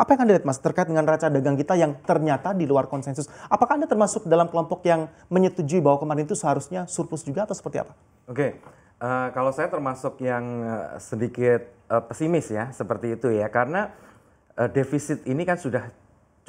Apa yang Anda lihat Mas terkait dengan raca dagang kita yang ternyata di luar konsensus? Apakah Anda termasuk dalam kelompok yang menyetujui bahwa kemarin itu seharusnya surplus juga atau seperti apa? Oke, okay. uh, eh, kalau saya termasuk yang eh, sedikit uh, pesimis ya seperti itu ya karena uh, defisit ini kan sudah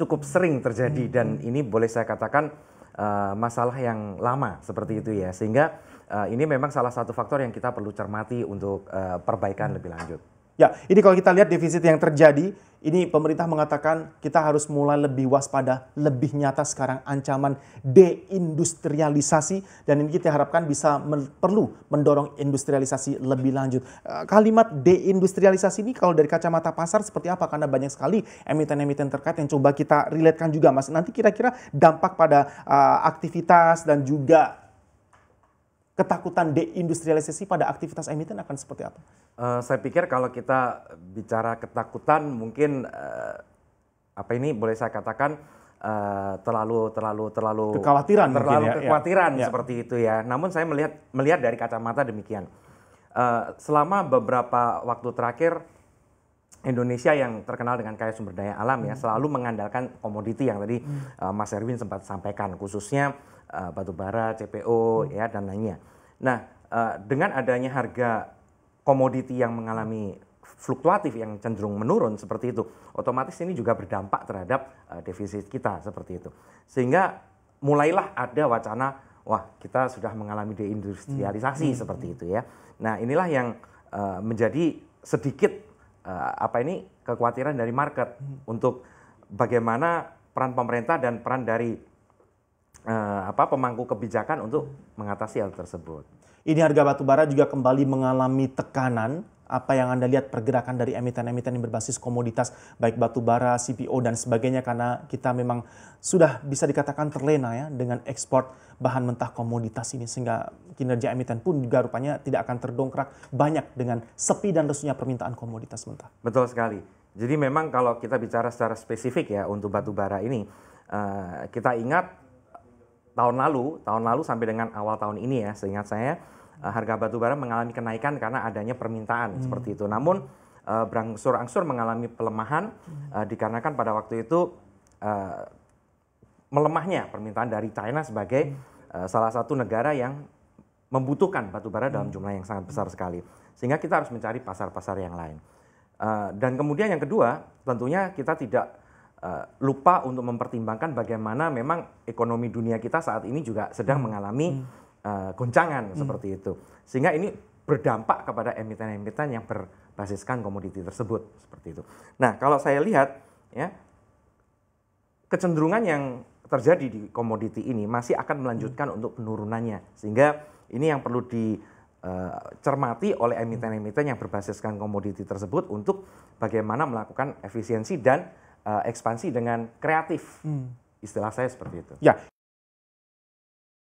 cukup sering terjadi hmm. dan ini boleh saya katakan uh, masalah yang lama seperti itu ya sehingga uh, ini memang salah satu faktor yang kita perlu cermati untuk uh, perbaikan lebih lanjut. Ya, ini kalau kita lihat defisit yang terjadi, ini pemerintah mengatakan kita harus mulai lebih waspada, lebih nyata sekarang ancaman deindustrialisasi dan ini kita harapkan bisa men perlu mendorong industrialisasi lebih lanjut. Eh, kalimat deindustrialisasi ini kalau dari kacamata pasar seperti apa? Karena banyak sekali emiten-emiten terkait yang coba kita relatekan juga Mas. Nanti kira-kira dampak pada uh, aktivitas dan juga ketakutan deindustrialisasi pada aktivitas emiten akan seperti apa? Uh, saya pikir kalau kita bicara ketakutan mungkin uh, apa ini boleh saya katakan uh, terlalu terlalu terlalu kekhawatiran terlalu ya, ya, kekhawatiran ya. seperti itu ya. Namun saya melihat melihat dari kacamata demikian. Uh, selama beberapa waktu terakhir Indonesia yang terkenal dengan kaya sumber daya alam ya hmm. selalu mengandalkan komoditi yang tadi hmm. uh, Mas Erwin sempat sampaikan khususnya uh, batu bara, CPO hmm. ya dan lainnya. Nah, uh, dengan adanya harga komoditi yang mengalami fluktuatif yang cenderung menurun seperti itu, otomatis ini juga berdampak terhadap uh, defisit kita seperti itu. Sehingga mulailah ada wacana wah kita sudah mengalami hmm. deindustrialisasi hmm. seperti hmm. itu ya. Nah, inilah yang uh, menjadi sedikit uh, apa ini kekhawatiran dari market hmm. untuk bagaimana peran pemerintah dan peran dari uh, apa pemangku kebijakan untuk mengatasi hal tersebut. Ini harga batu bara juga kembali mengalami tekanan apa yang Anda lihat pergerakan dari emiten-emiten yang berbasis komoditas, baik batu bara, CPO, dan sebagainya, karena kita memang sudah bisa dikatakan terlena ya dengan ekspor bahan mentah komoditas ini, sehingga kinerja emiten pun juga rupanya tidak akan terdongkrak banyak dengan sepi dan lesunya permintaan komoditas mentah. Betul sekali. Jadi memang kalau kita bicara secara spesifik ya untuk batu bara ini, eh, kita ingat tahun lalu, tahun lalu sampai dengan awal tahun ini ya, seingat saya, Eh, harga batu bara mengalami kenaikan karena adanya permintaan hmm. seperti itu. Namun uh, eh, berangsur-angsur mengalami pelemahan hmm. uh, dikarenakan pada waktu itu uh, melemahnya permintaan dari China sebagai hmm. uh, salah satu negara yang membutuhkan batu bara hmm. dalam jumlah yang sangat besar hmm. sekali. Sehingga kita harus mencari pasar-pasar yang lain. Uh, dan kemudian yang kedua, tentunya kita tidak uh, lupa untuk mempertimbangkan bagaimana memang ekonomi dunia kita saat ini juga sedang hmm. mengalami hmm uh, goncangan hmm. seperti itu. Sehingga ini berdampak kepada emiten-emiten yang berbasiskan komoditi tersebut seperti itu. Nah, kalau saya lihat ya kecenderungan yang terjadi di komoditi ini masih akan melanjutkan hmm. untuk penurunannya. Sehingga ini yang perlu dicermati eh, uh, oleh hmm. emiten-emiten yang berbasiskan komoditi tersebut untuk bagaimana melakukan efisiensi dan eh, ekspansi dengan kreatif. Hmm. Istilah saya seperti itu. Ya,